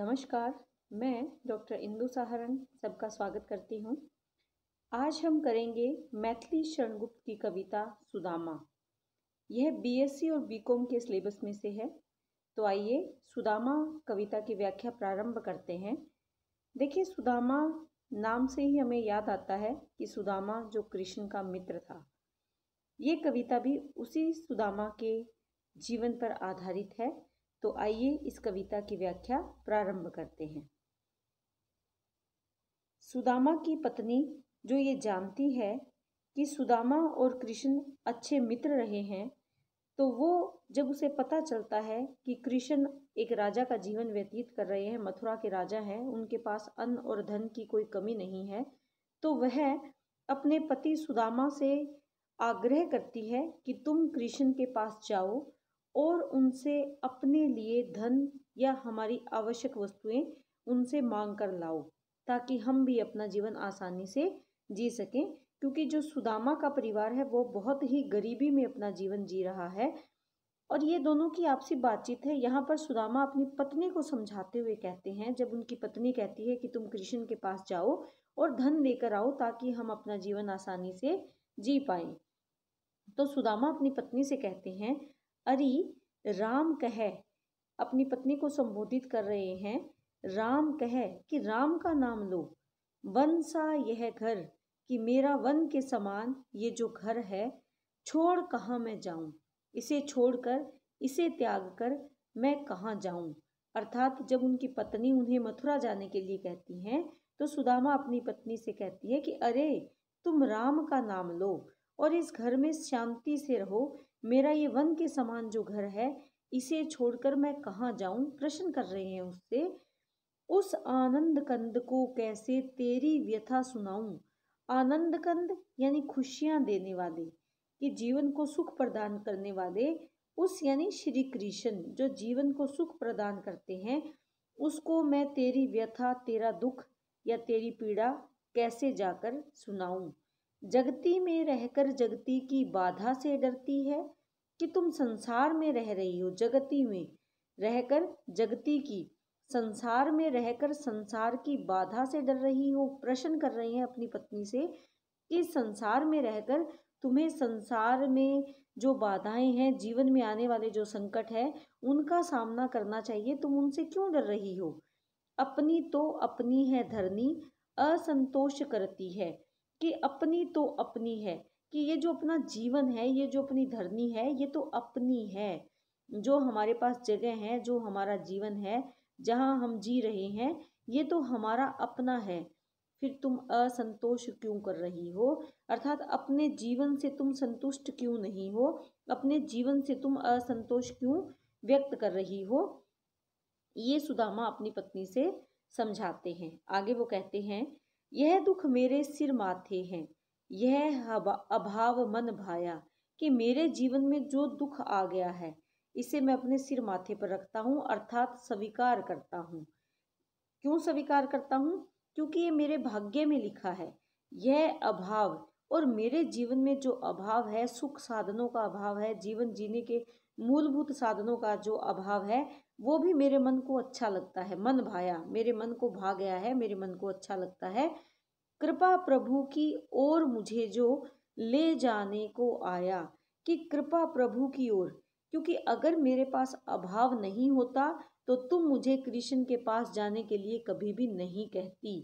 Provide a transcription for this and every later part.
नमस्कार मैं डॉक्टर इंदु साहरन सबका स्वागत करती हूँ आज हम करेंगे मैथिली शरणगुप्त की कविता सुदामा यह बीएससी और बीकॉम के सिलेबस में से है तो आइए सुदामा कविता की व्याख्या प्रारंभ करते हैं देखिए सुदामा नाम से ही हमें याद आता है कि सुदामा जो कृष्ण का मित्र था ये कविता भी उसी सुदामा के जीवन पर आधारित है तो आइए इस कविता की व्याख्या प्रारंभ करते हैं सुदामा की पत्नी जो ये जानती है कि सुदामा और कृष्ण अच्छे मित्र रहे हैं तो वो जब उसे पता चलता है कि कृष्ण एक राजा का जीवन व्यतीत कर रहे हैं मथुरा के राजा हैं उनके पास अन्न और धन की कोई कमी नहीं है तो वह अपने पति सुदामा से आग्रह करती है कि तुम कृष्ण के पास जाओ और उनसे अपने लिए धन या हमारी आवश्यक वस्तुएं उनसे मांग कर लाओ ताकि हम भी अपना जीवन आसानी से जी सकें क्योंकि जो सुदामा का परिवार है वो बहुत ही गरीबी में अपना जीवन जी रहा है और ये दोनों की आपसी बातचीत है यहाँ पर सुदामा अपनी पत्नी को समझाते हुए कहते हैं जब उनकी पत्नी कहती है कि तुम कृष्ण के पास जाओ और धन लेकर आओ ताकि हम अपना जीवन आसानी से जी पाए तो सुदामा अपनी पत्नी से कहते हैं अरे राम कह अपनी पत्नी को संबोधित कर रहे हैं राम कह कि राम का नाम लो वन सा यह घर कि मेरा वन के समान ये जो घर है छोड़ कहाँ मैं जाऊँ इसे छोड़कर इसे त्याग कर मैं कहाँ जाऊँ अर्थात जब उनकी पत्नी उन्हें मथुरा जाने के लिए कहती हैं तो सुदामा अपनी पत्नी से कहती है कि अरे तुम राम का नाम लो और इस घर में शांति से रहो मेरा ये वन के समान जो घर है इसे छोड़कर मैं कहाँ जाऊं प्रश्न कर रहे हैं उससे उस आनंद कंद को कैसे तेरी व्यथा सुनाऊं आनंद कंद यानी खुशियाँ देने वाले कि जीवन को सुख प्रदान करने वाले उस यानी श्री कृष्ण जो जीवन को सुख प्रदान करते हैं उसको मैं तेरी व्यथा तेरा दुख या तेरी पीड़ा कैसे जाकर सुनाऊं जगती में रहकर जगती की बाधा से डरती है कि तुम संसार में रह रही हो जगती में रहकर जगती की संसार में रहकर संसार की बाधा से डर रही हो प्रश्न कर रही है अपनी पत्नी से कि संसार में रहकर तुम्हें संसार में जो बाधाएं हैं जीवन में आने वाले जो संकट है उनका सामना करना चाहिए तुम उनसे क्यों डर रही हो अपनी तो अपनी है धरनी असंतोष करती है कि अपनी तो अपनी है कि ये जो अपना जीवन है ये जो अपनी धरनी है ये तो अपनी है जो हमारे पास जगह है जो हमारा जीवन है जहाँ हम जी रहे हैं ये तो हमारा अपना है फिर तुम असंतोष क्यों कर रही हो अर्थात अपने जीवन से तुम संतुष्ट क्यों नहीं हो अपने जीवन से तुम असंतोष क्यों व्यक्त कर रही हो ये सुदामा अपनी पत्नी से समझाते हैं आगे वो कहते हैं यह दुख मेरे सिर माथे हैं यह अभाव मन भाया कि मेरे जीवन में जो दुख आ गया है इसे मैं अपने सिर माथे पर रखता हूँ अर्थात स्वीकार करता हूँ क्यों स्वीकार करता हूँ क्योंकि ये मेरे भाग्य में लिखा है यह अभाव और मेरे जीवन में जो अभाव है सुख साधनों का अभाव है जीवन जीने के मूलभूत साधनों का जो अभाव है वो भी मेरे मन को अच्छा लगता है मन भाया मेरे मन को भा गया है मेरे मन को अच्छा लगता है कृपा प्रभु की ओर मुझे जो ले जाने को आया कि कृपा प्रभु की ओर क्योंकि अगर मेरे पास अभाव नहीं होता तो तुम मुझे कृष्ण के पास जाने के लिए कभी भी नहीं कहती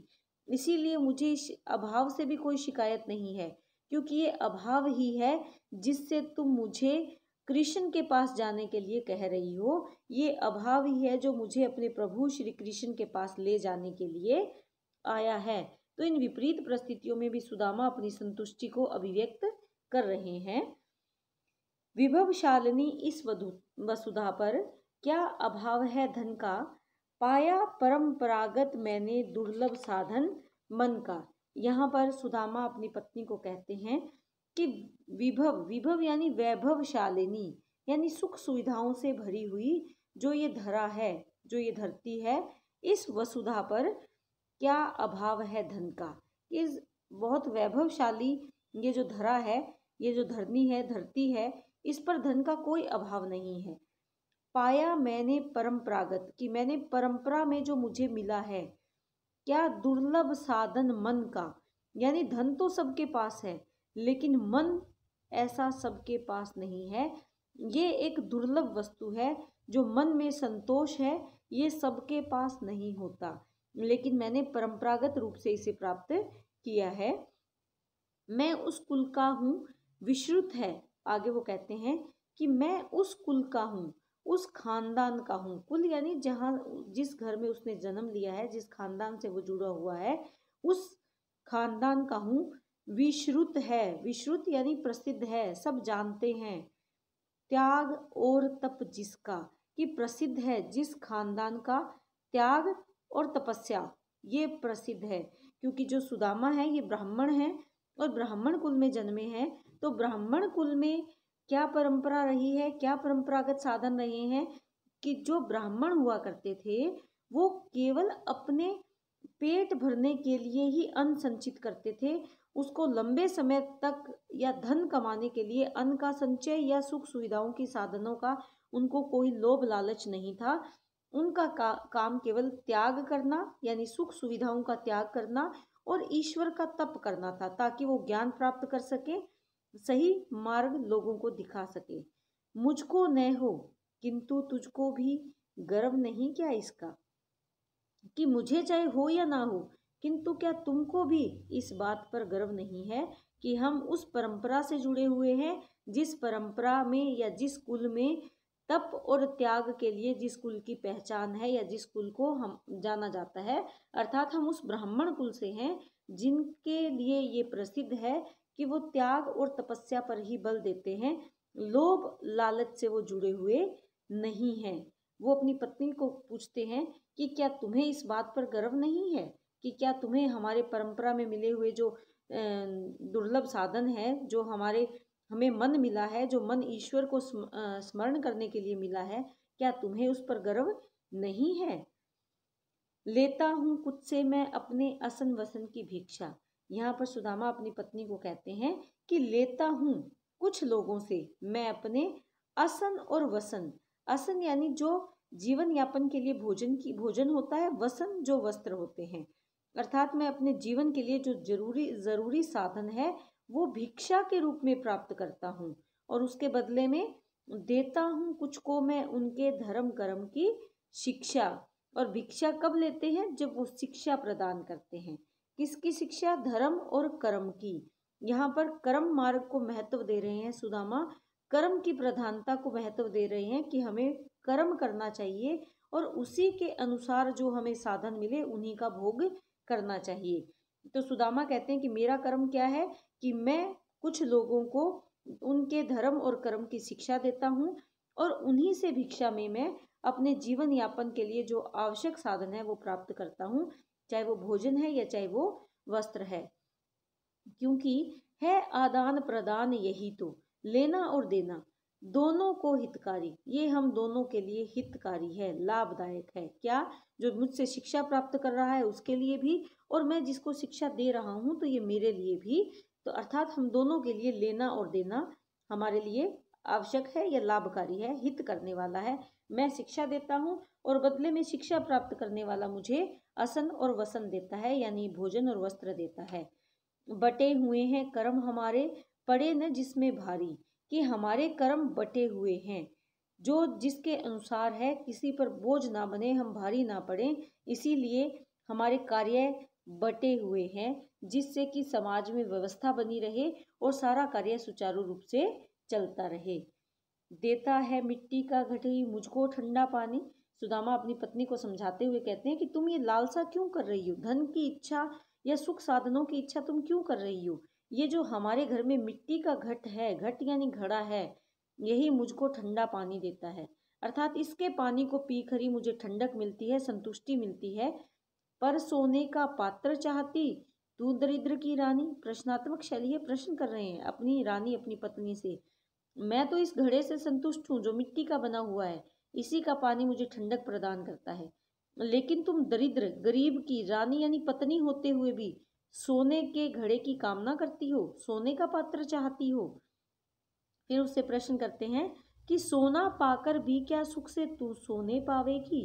इसीलिए मुझे इस अभाव से भी कोई शिकायत नहीं है क्योंकि ये अभाव ही है जिससे तुम मुझे कृष्ण के पास जाने के लिए कह रही हो ये अभाव ही है जो मुझे अपने प्रभु श्री कृष्ण के पास ले जाने के लिए आया है तो इन विपरीत परिस्थितियों में भी सुदामा अपनी संतुष्टि को अभिव्यक्त कर रहे हैं विभवशालिनी इस वसुधा पर क्या अभाव है धन का पाया परंपरागत मैंने दुर्लभ साधन मन का यहाँ पर सुदामा अपनी पत्नी को कहते हैं कि विभव विभव यानी वैभवशालिनी यानी सुख सुविधाओं से भरी हुई जो ये धरा है जो ये धरती है इस वसुधा पर क्या अभाव है धन का इस बहुत वैभवशाली ये जो धरा है ये जो धरनी है धरती है इस पर धन का कोई अभाव नहीं है पाया मैंने परंपरागत कि मैंने परंपरा में जो मुझे मिला है क्या दुर्लभ साधन मन का यानी धन तो सबके पास है लेकिन मन ऐसा सबके पास नहीं है ये एक दुर्लभ वस्तु है जो मन में संतोष है ये सबके पास नहीं होता लेकिन मैंने परंपरागत रूप से इसे प्राप्त किया है मैं उस कुल का हूँ विश्रुत है आगे वो कहते हैं कि मैं उस कुल का हूँ उस खानदान का हूँ कुल यानी जहाँ जिस घर में उसने जन्म लिया है जिस खानदान से वो जुड़ा हुआ है उस खानदान का हूँ विश्रुत है विश्रुत यानी प्रसिद्ध है सब जानते हैं त्याग और तप जिसका कि प्रसिद्ध है जिस खानदान का त्याग और तपस्या ये प्रसिद्ध है क्योंकि जो सुदामा है ये ब्राह्मण है और ब्राह्मण कुल में जन्मे हैं तो ब्राह्मण कुल में क्या परंपरा रही है क्या परंपरागत साधन रहे हैं कि जो ब्राह्मण हुआ करते थे वो केवल अपने पेट भरने के लिए ही अन्न संचित करते थे उसको लंबे समय तक या धन कमाने के लिए अन्न का संचय या सुख सुविधाओं की साधनों का उनको कोई लोभ लालच नहीं था उनका का, काम केवल त्याग करना यानी सुख सुविधाओं का त्याग करना और ईश्वर का तप करना था ताकि वो ज्ञान प्राप्त कर सके सही मार्ग लोगों को दिखा सके मुझको न हो किंतु तुझको भी गर्व नहीं क्या इसका कि मुझे चाहे हो या ना हो किंतु क्या तुमको भी इस बात पर गर्व नहीं है कि हम उस परंपरा से जुड़े हुए हैं जिस परंपरा में या जिस कुल में तप और त्याग के लिए जिस कुल की पहचान है या जिस कुल को हम जाना जाता है अर्थात हम उस ब्राह्मण कुल से हैं जिनके लिए ये प्रसिद्ध है कि वो त्याग और तपस्या पर ही बल देते हैं लोभ लालच से वो जुड़े हुए नहीं हैं वो अपनी पत्नी को पूछते हैं कि क्या तुम्हें इस बात पर गर्व नहीं है कि क्या तुम्हें हमारे परंपरा में मिले हुए जो दुर्लभ साधन है जो हमारे हमें मन मिला है जो मन ईश्वर को स्मरण करने के लिए मिला है क्या तुम्हें उस पर गर्व नहीं है लेता हूँ कुछ से मैं अपने असन वसन की भिक्षा यहाँ पर सुदामा अपनी पत्नी को कहते हैं कि लेता हूँ कुछ लोगों से मैं अपने असन और वसन असन यानी जो जीवन यापन के लिए भोजन की भोजन होता है वसन जो वस्त्र होते हैं अर्थात मैं अपने जीवन के लिए जो जरूरी ज़रूरी साधन है वो भिक्षा के रूप में प्राप्त करता हूँ और उसके बदले में देता हूँ कुछ को मैं उनके धर्म कर्म की शिक्षा और भिक्षा कब लेते हैं जब वो शिक्षा प्रदान करते हैं किसकी शिक्षा धर्म और कर्म की यहाँ पर कर्म मार्ग को महत्व दे रहे हैं सुदामा कर्म की प्रधानता को महत्व दे रहे हैं कि हमें कर्म करना चाहिए और उसी के अनुसार जो हमें साधन मिले उन्हीं का भोग करना चाहिए तो सुदामा कहते हैं कि मेरा कर्म क्या है कि मैं कुछ लोगों को उनके धर्म और कर्म की शिक्षा देता हूँ और उन्हीं से भिक्षा में मैं अपने जीवन यापन के लिए जो आवश्यक साधन है वो प्राप्त करता हूँ चाहे वो भोजन है या चाहे वो वस्त्र है क्योंकि है आदान प्रदान यही तो लेना और देना दोनों को हितकारी ये हम दोनों के लिए हितकारी है लाभदायक है क्या जो मुझसे शिक्षा प्राप्त कर रहा है उसके लिए भी और मैं जिसको शिक्षा दे रहा हूँ तो ये मेरे लिए भी तो अर्थात हम दोनों के लिए लेना और देना हमारे लिए आवश्यक है या लाभकारी है हित करने वाला है मैं शिक्षा देता हूँ और बदले में शिक्षा प्राप्त करने वाला मुझे असन और वसन देता है यानी भोजन और वस्त्र देता है बटे हुए हैं कर्म हमारे पड़े न जिसमें भारी कि हमारे कर्म बटे हुए हैं जो जिसके अनुसार है किसी पर बोझ ना बने हम भारी ना पड़े इसीलिए हमारे कार्य बटे हुए हैं जिससे कि समाज में व्यवस्था बनी रहे और सारा कार्य सुचारू रूप से चलता रहे देता है मिट्टी का घटी मुझको ठंडा पानी सुदामा अपनी पत्नी को समझाते हुए कहते हैं कि तुम ये लालसा क्यों कर रही हो धन की इच्छा या सुख साधनों की इच्छा तुम क्यों कर रही हो ये जो हमारे घर में मिट्टी का घट है घट यानी घड़ा है यही मुझको ठंडा पानी देता है अर्थात इसके पानी को पी खरी मुझे ठंडक मिलती है संतुष्टि मिलती है पर सोने का पात्र चाहती तू दरिद्र की रानी प्रश्नात्मक शैली है प्रश्न कर रहे हैं अपनी रानी अपनी पत्नी से मैं तो इस घड़े से संतुष्ट हूँ जो मिट्टी का बना हुआ है इसी का पानी मुझे ठंडक प्रदान करता है लेकिन तुम दरिद्र गरीब की रानी यानी पत्नी होते हुए भी सोने के घड़े की कामना करती हो सोने का पात्र चाहती हो फिर उससे प्रश्न करते हैं कि सोना पाकर भी क्या सुख से तू सोने पावेगी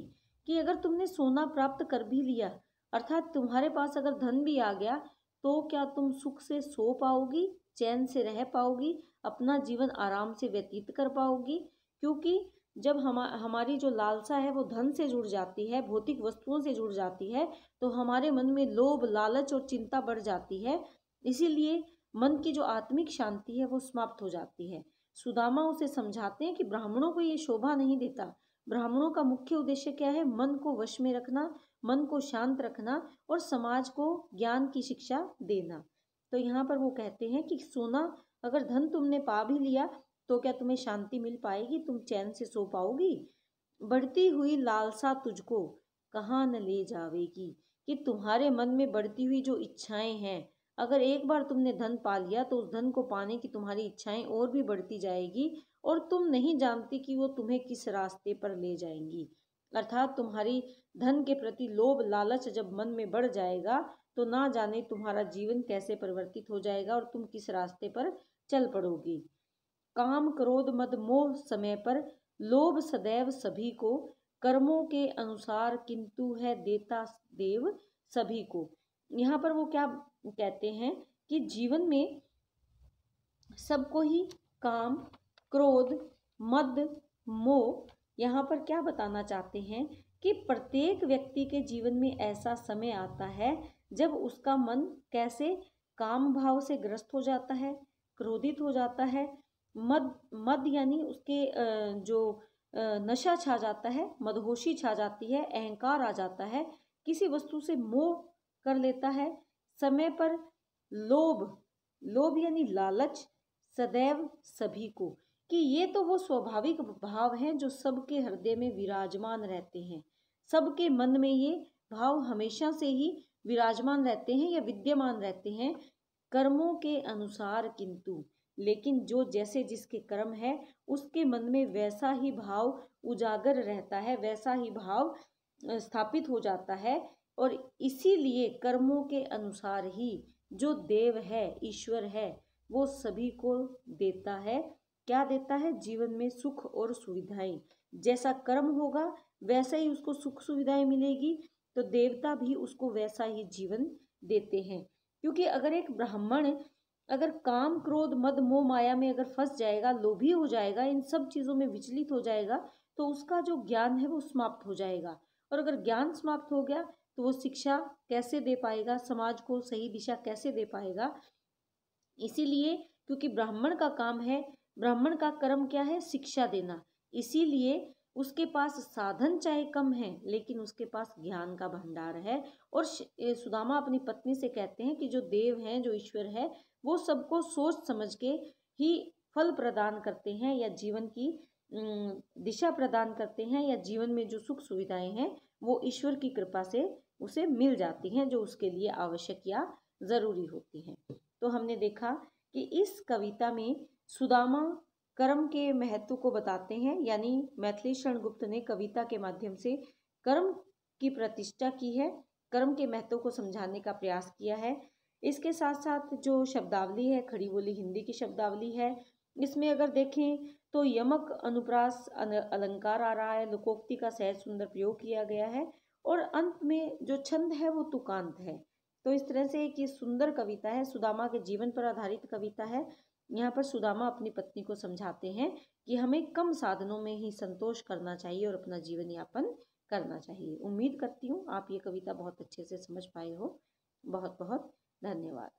कि अगर तुमने सोना प्राप्त कर भी लिया अर्थात तुम्हारे पास अगर धन भी आ गया तो क्या तुम सुख से सो पाओगी चैन से रह पाओगी अपना जीवन आराम से व्यतीत कर पाओगी क्योंकि जब हम हमारी जो लालसा है वो धन से जुड़ जाती है भौतिक वस्तुओं से जुड़ जाती है तो हमारे मन में लोभ लालच और चिंता बढ़ जाती है इसीलिए मन की जो आत्मिक शांति है वो समाप्त हो जाती है सुदामा उसे समझाते हैं कि ब्राह्मणों को ये शोभा नहीं देता ब्राह्मणों का मुख्य उद्देश्य क्या है मन को वश में रखना मन को शांत रखना और समाज को ज्ञान की शिक्षा देना तो यहाँ पर वो कहते हैं कि सोना अगर धन तुमने पा भी लिया तो क्या तुम्हें शांति मिल पाएगी तुम चैन से सो पाओगी बढ़ती हुई लालसा तुझको कहाँ न ले जावेगी कि तुम्हारे मन में बढ़ती हुई जो इच्छाएं हैं अगर एक बार तुमने धन पा लिया तो उस धन को पाने की तुम्हारी इच्छाएं और भी बढ़ती जाएगी और तुम नहीं जानती कि वो तुम्हें किस रास्ते पर ले जाएंगी अर्थात तुम्हारी धन के प्रति लोभ लालच जब मन में बढ़ जाएगा तो ना जाने तुम्हारा जीवन कैसे परिवर्तित हो जाएगा और तुम किस रास्ते पर चल पड़ोगी काम क्रोध मद मोह समय पर लोभ सदैव सभी को कर्मों के अनुसार किंतु है देता देव सभी को यहाँ पर वो क्या कहते हैं कि जीवन में सबको ही काम क्रोध मद मोह यहाँ पर क्या बताना चाहते हैं कि प्रत्येक व्यक्ति के जीवन में ऐसा समय आता है जब उसका मन कैसे काम भाव से ग्रस्त हो जाता है क्रोधित हो जाता है मद मद यानी उसके जो नशा छा जाता है मदहोशी छा जाती है अहंकार आ जाता है किसी वस्तु से मोह कर लेता है समय पर लोभ लोभ यानी लालच सदैव सभी को कि ये तो वो स्वाभाविक भाव हैं जो सबके हृदय में विराजमान रहते हैं सबके मन में ये भाव हमेशा से ही विराजमान रहते हैं या विद्यमान रहते हैं कर्मों के अनुसार किंतु लेकिन जो जैसे जिसके कर्म है उसके मन में वैसा ही भाव उजागर रहता है वैसा ही भाव स्थापित हो जाता है और इसीलिए कर्मों के अनुसार ही जो देव है ईश्वर है वो सभी को देता है क्या देता है जीवन में सुख और सुविधाएं जैसा कर्म होगा वैसा ही उसको सुख सुविधाएं मिलेगी तो देवता भी उसको वैसा ही जीवन देते हैं क्योंकि अगर एक ब्राह्मण अगर काम क्रोध मद मोह माया में अगर फंस जाएगा लोभी हो जाएगा इन सब चीज़ों में विचलित हो जाएगा तो उसका जो ज्ञान है वो समाप्त हो जाएगा और अगर ज्ञान समाप्त हो गया तो वो शिक्षा कैसे दे पाएगा समाज को सही दिशा कैसे दे पाएगा इसीलिए क्योंकि ब्राह्मण का काम है ब्राह्मण का कर्म क्या है शिक्षा देना इसीलिए उसके पास साधन चाहे कम है लेकिन उसके पास ज्ञान का भंडार है और सुदामा अपनी पत्नी से कहते हैं कि जो देव हैं जो ईश्वर है वो सबको सोच समझ के ही फल प्रदान करते हैं या जीवन की दिशा प्रदान करते हैं या जीवन में जो सुख सुविधाएं हैं वो ईश्वर की कृपा से उसे मिल जाती हैं जो उसके लिए आवश्यक या ज़रूरी होती हैं तो हमने देखा कि इस कविता में सुदामा कर्म के महत्व को बताते हैं यानी मैथिली शरण गुप्त ने कविता के माध्यम से कर्म की प्रतिष्ठा की है कर्म के महत्व को समझाने का प्रयास किया है इसके साथ साथ जो शब्दावली है खड़ी बोली हिंदी की शब्दावली है इसमें अगर देखें तो यमक अनुप्रास अलंकार आ रहा है लुकोक्ति का सहज सुंदर प्रयोग किया गया है और अंत में जो छंद है वो तुकांत है तो इस तरह से एक ये सुंदर कविता है सुदामा के जीवन पर आधारित कविता है यहाँ पर सुदामा अपनी पत्नी को समझाते हैं कि हमें कम साधनों में ही संतोष करना चाहिए और अपना जीवन यापन करना चाहिए उम्मीद करती हूँ आप ये कविता बहुत अच्छे से समझ पाए हो बहुत बहुत धन्यवाद